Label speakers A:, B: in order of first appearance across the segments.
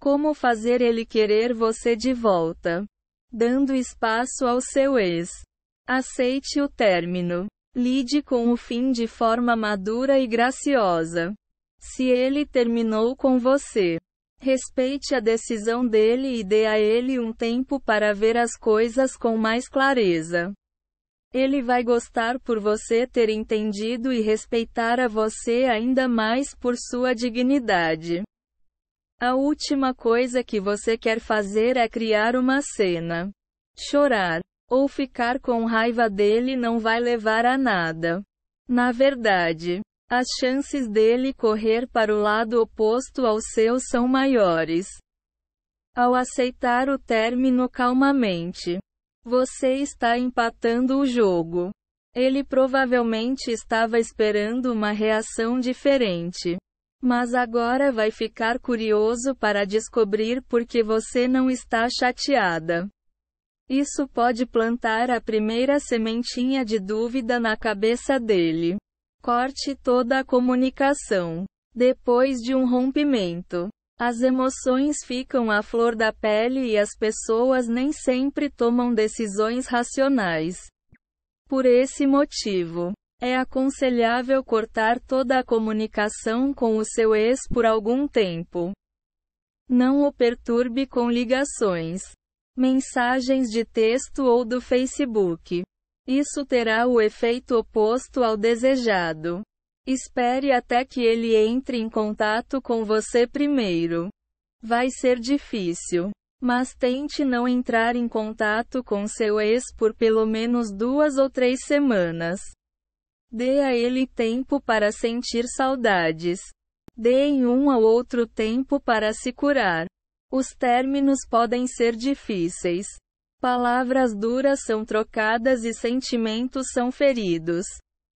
A: Como fazer ele querer você de volta? Dando espaço ao seu ex. Aceite o término. Lide com o fim de forma madura e graciosa. Se ele terminou com você, respeite a decisão dele e dê a ele um tempo para ver as coisas com mais clareza. Ele vai gostar por você ter entendido e respeitar a você ainda mais por sua dignidade. A última coisa que você quer fazer é criar uma cena. Chorar ou ficar com raiva dele não vai levar a nada. Na verdade, as chances dele correr para o lado oposto ao seu são maiores. Ao aceitar o término calmamente, você está empatando o jogo. Ele provavelmente estava esperando uma reação diferente. Mas agora vai ficar curioso para descobrir por que você não está chateada. Isso pode plantar a primeira sementinha de dúvida na cabeça dele. Corte toda a comunicação. Depois de um rompimento, as emoções ficam à flor da pele e as pessoas nem sempre tomam decisões racionais. Por esse motivo, é aconselhável cortar toda a comunicação com o seu ex por algum tempo. Não o perturbe com ligações, mensagens de texto ou do Facebook. Isso terá o efeito oposto ao desejado. Espere até que ele entre em contato com você primeiro. Vai ser difícil. Mas tente não entrar em contato com seu ex por pelo menos duas ou três semanas. Dê a ele tempo para sentir saudades. em um ao outro tempo para se curar. Os términos podem ser difíceis. Palavras duras são trocadas e sentimentos são feridos.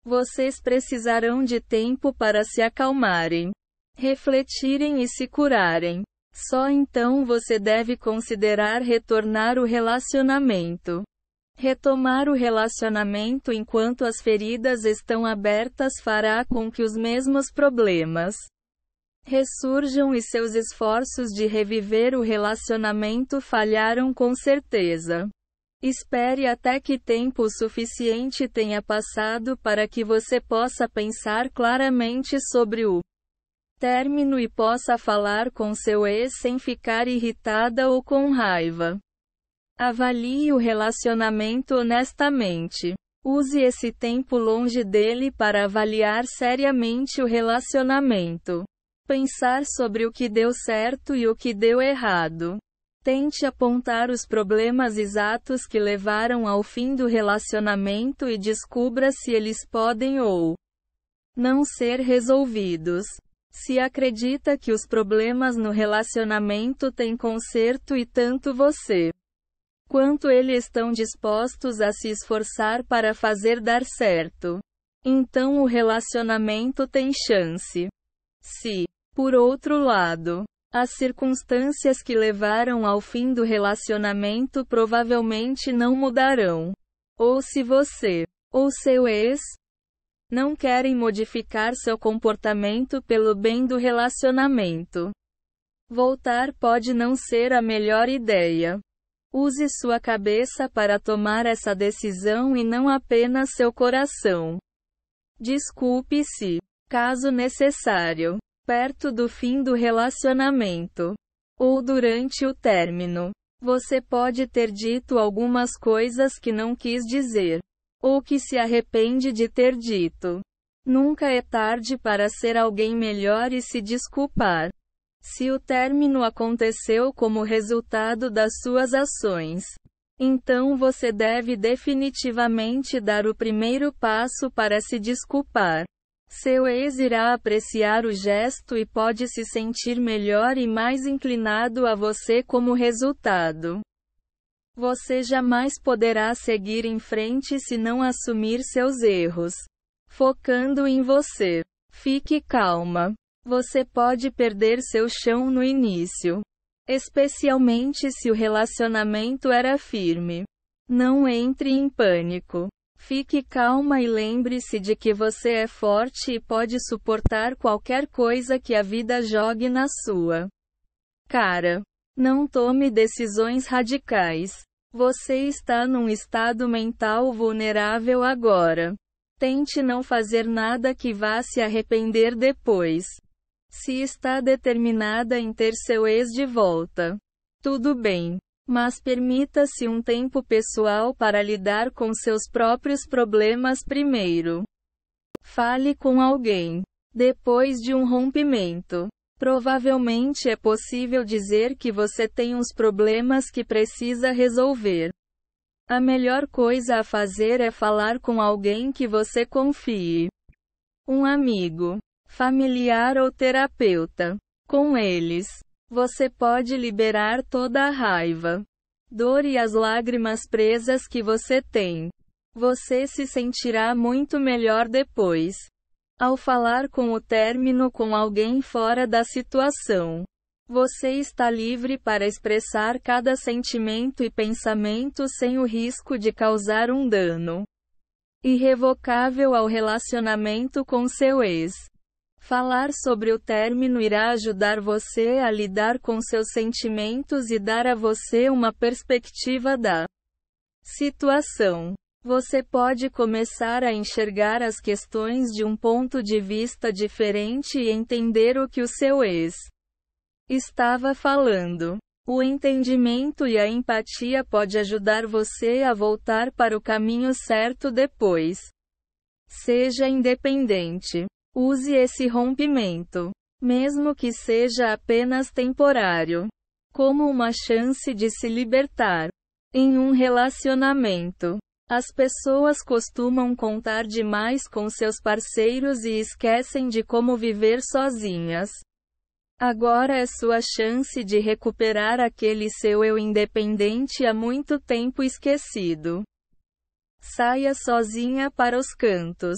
A: Vocês precisarão de tempo para se acalmarem, refletirem e se curarem. Só então você deve considerar retornar o relacionamento. Retomar o relacionamento enquanto as feridas estão abertas fará com que os mesmos problemas ressurjam e seus esforços de reviver o relacionamento falharam com certeza. Espere até que tempo suficiente tenha passado para que você possa pensar claramente sobre o término e possa falar com seu ex sem ficar irritada ou com raiva. Avalie o relacionamento honestamente. Use esse tempo longe dele para avaliar seriamente o relacionamento. Pensar sobre o que deu certo e o que deu errado. Tente apontar os problemas exatos que levaram ao fim do relacionamento e descubra se eles podem ou não ser resolvidos. Se acredita que os problemas no relacionamento têm conserto e tanto você quanto eles estão dispostos a se esforçar para fazer dar certo. Então o relacionamento tem chance. Se, por outro lado, as circunstâncias que levaram ao fim do relacionamento provavelmente não mudarão. Ou se você, ou seu ex, não querem modificar seu comportamento pelo bem do relacionamento. Voltar pode não ser a melhor ideia. Use sua cabeça para tomar essa decisão e não apenas seu coração. Desculpe-se, caso necessário, perto do fim do relacionamento ou durante o término. Você pode ter dito algumas coisas que não quis dizer, ou que se arrepende de ter dito. Nunca é tarde para ser alguém melhor e se desculpar. Se o término aconteceu como resultado das suas ações, então você deve definitivamente dar o primeiro passo para se desculpar. Seu ex irá apreciar o gesto e pode se sentir melhor e mais inclinado a você como resultado. Você jamais poderá seguir em frente se não assumir seus erros, focando em você. Fique calma. Você pode perder seu chão no início, especialmente se o relacionamento era firme. Não entre em pânico. Fique calma e lembre-se de que você é forte e pode suportar qualquer coisa que a vida jogue na sua cara. Não tome decisões radicais. Você está num estado mental vulnerável agora. Tente não fazer nada que vá se arrepender depois. Se está determinada em ter seu ex de volta, tudo bem. Mas permita-se um tempo pessoal para lidar com seus próprios problemas primeiro. Fale com alguém. Depois de um rompimento, provavelmente é possível dizer que você tem uns problemas que precisa resolver. A melhor coisa a fazer é falar com alguém que você confie. Um amigo, familiar ou terapeuta. Com eles, você pode liberar toda a raiva, dor e as lágrimas presas que você tem. Você se sentirá muito melhor depois. Ao falar com o término com alguém fora da situação, você está livre para expressar cada sentimento e pensamento sem o risco de causar um dano irrevocável ao relacionamento com seu ex. Falar sobre o término irá ajudar você a lidar com seus sentimentos e dar a você uma perspectiva da situação. Você pode começar a enxergar as questões de um ponto de vista diferente e entender o que o seu ex estava falando. O entendimento e a empatia pode ajudar você a voltar para o caminho certo depois. Seja independente. Use esse rompimento, mesmo que seja apenas temporário, como uma chance de se libertar. Em um relacionamento, as pessoas costumam contar demais com seus parceiros e esquecem de como viver sozinhas. Agora é sua chance de recuperar aquele seu eu independente há muito tempo esquecido. Saia sozinha para os cantos.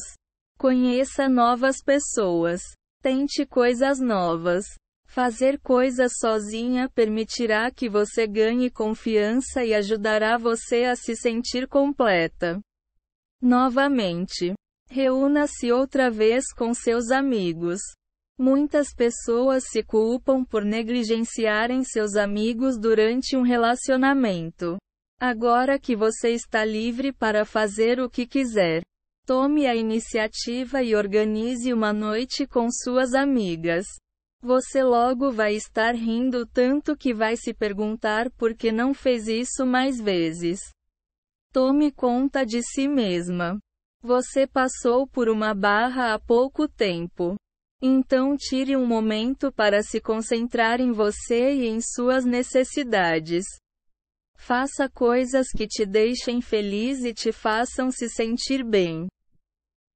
A: Conheça novas pessoas. Tente coisas novas. Fazer coisas sozinha permitirá que você ganhe confiança e ajudará você a se sentir completa. Novamente. Reúna-se outra vez com seus amigos. Muitas pessoas se culpam por negligenciarem seus amigos durante um relacionamento. Agora que você está livre para fazer o que quiser, Tome a iniciativa e organize uma noite com suas amigas. Você logo vai estar rindo tanto que vai se perguntar por que não fez isso mais vezes. Tome conta de si mesma. Você passou por uma barra há pouco tempo. Então tire um momento para se concentrar em você e em suas necessidades. Faça coisas que te deixem feliz e te façam se sentir bem.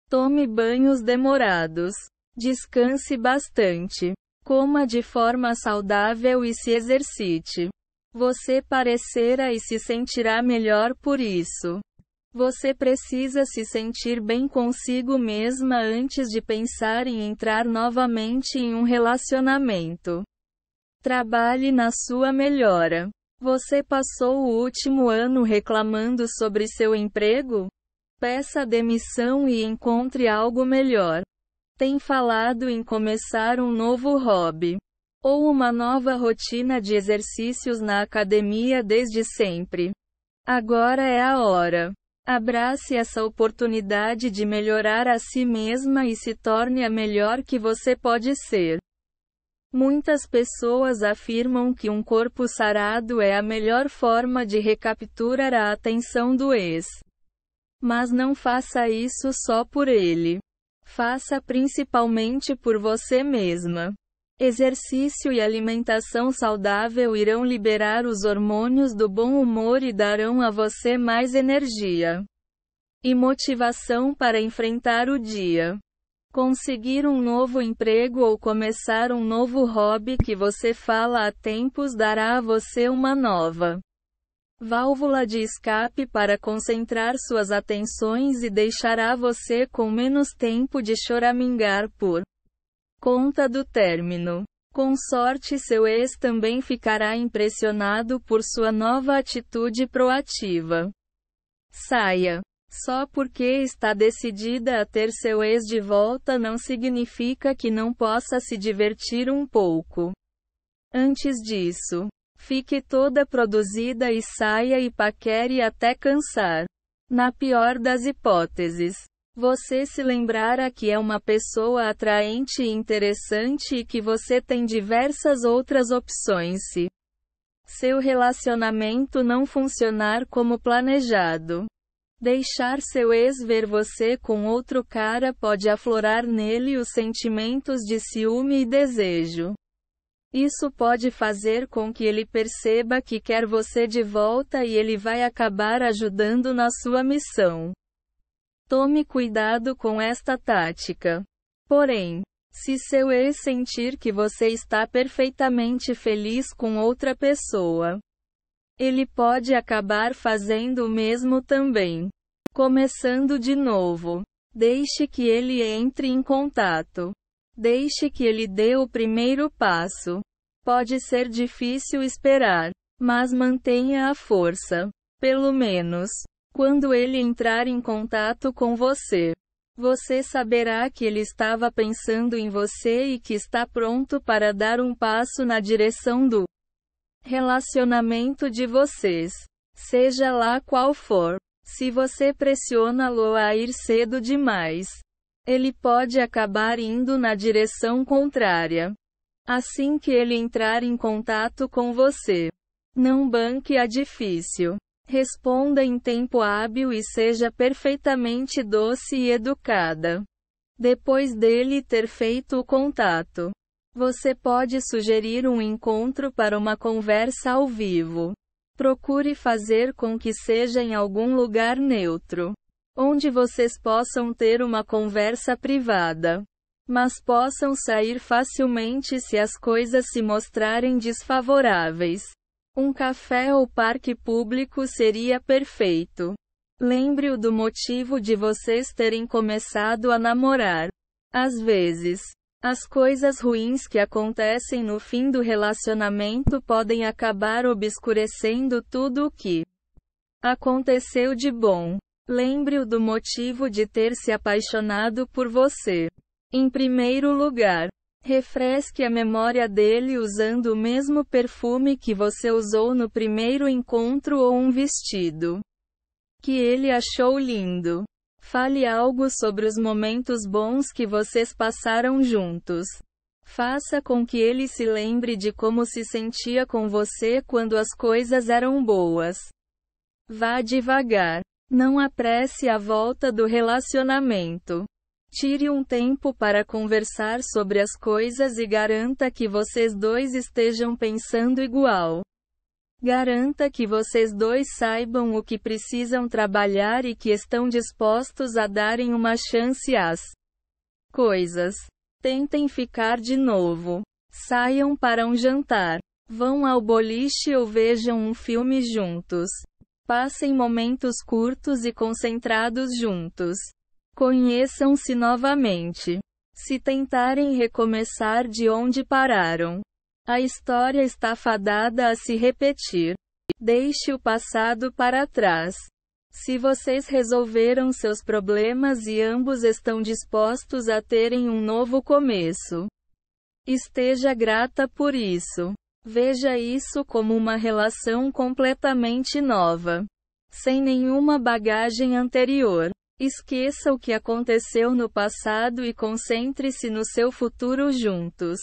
A: Tome banhos demorados. Descanse bastante. Coma de forma saudável e se exercite. Você parecerá e se sentirá melhor por isso. Você precisa se sentir bem consigo mesma antes de pensar em entrar novamente em um relacionamento. Trabalhe na sua melhora. Você passou o último ano reclamando sobre seu emprego? Peça demissão e encontre algo melhor. Tem falado em começar um novo hobby ou uma nova rotina de exercícios na academia desde sempre. Agora é a hora. Abrace essa oportunidade de melhorar a si mesma e se torne a melhor que você pode ser. Muitas pessoas afirmam que um corpo sarado é a melhor forma de recapturar a atenção do ex. Mas não faça isso só por ele. Faça principalmente por você mesma. Exercício e alimentação saudável irão liberar os hormônios do bom humor e darão a você mais energia e motivação para enfrentar o dia conseguir um novo emprego ou começar um novo hobby que você fala há tempos dará a você uma nova válvula de escape para concentrar suas atenções e deixará você com menos tempo de choramingar por conta do término. Com sorte, seu ex também ficará impressionado por sua nova atitude proativa. Saia só porque está decidida a ter seu ex de volta não significa que não possa se divertir um pouco. Antes disso, fique toda produzida e saia e paquere até cansar. Na pior das hipóteses, você se lembrará que é uma pessoa atraente e interessante e que você tem diversas outras opções se seu relacionamento não funcionar como planejado. Deixar seu ex ver você com outro cara pode aflorar nele os sentimentos de ciúme e desejo. Isso pode fazer com que ele perceba que quer você de volta e ele vai acabar ajudando na sua missão. Tome cuidado com esta tática. Porém, se seu ex sentir que você está perfeitamente feliz com outra pessoa, ele pode acabar fazendo o mesmo também. Começando de novo. Deixe que ele entre em contato. Deixe que ele dê o primeiro passo. Pode ser difícil esperar, mas mantenha a força. Pelo menos, quando ele entrar em contato com você, você saberá que ele estava pensando em você e que está pronto para dar um passo na direção do relacionamento de vocês, seja lá qual for. Se você pressiona-lo a ir cedo demais, ele pode acabar indo na direção contrária. Assim que ele entrar em contato com você, não banque a difícil. Responda em tempo hábil e seja perfeitamente doce e educada. Depois dele ter feito o contato, você pode sugerir um encontro para uma conversa ao vivo. Procure fazer com que seja em algum lugar neutro, onde vocês possam ter uma conversa privada, mas possam sair facilmente se as coisas se mostrarem desfavoráveis. Um café ou parque público seria perfeito. Lembre-o do motivo de vocês terem começado a namorar. Às vezes, as coisas ruins que acontecem no fim do relacionamento podem acabar obscurecendo tudo o que aconteceu de bom. Lembre-o do motivo de ter se apaixonado por você. Em primeiro lugar, refresque a memória dele usando o mesmo perfume que você usou no primeiro encontro ou um vestido que ele achou lindo. Fale algo sobre os momentos bons que vocês passaram juntos. Faça com que ele se lembre de como se sentia com você quando as coisas eram boas. Vá devagar. Não apresse a volta do relacionamento. Tire um tempo para conversar sobre as coisas e garanta que vocês dois estejam pensando igual. Garanta que vocês dois saibam o que precisam trabalhar e que estão dispostos a darem uma chance às coisas. Tentem ficar de novo. Saiam para um jantar. Vão ao boliche ou vejam um filme juntos. Passem momentos curtos e concentrados juntos. Conheçam-se novamente. Se tentarem recomeçar de onde pararam, a história está fadada a se repetir. Deixe o passado para trás. Se vocês resolveram seus problemas e ambos estão dispostos a terem um novo começo, esteja grata por isso. Veja isso como uma relação completamente nova, sem nenhuma bagagem anterior. Esqueça o que aconteceu no passado e concentre-se no seu futuro juntos.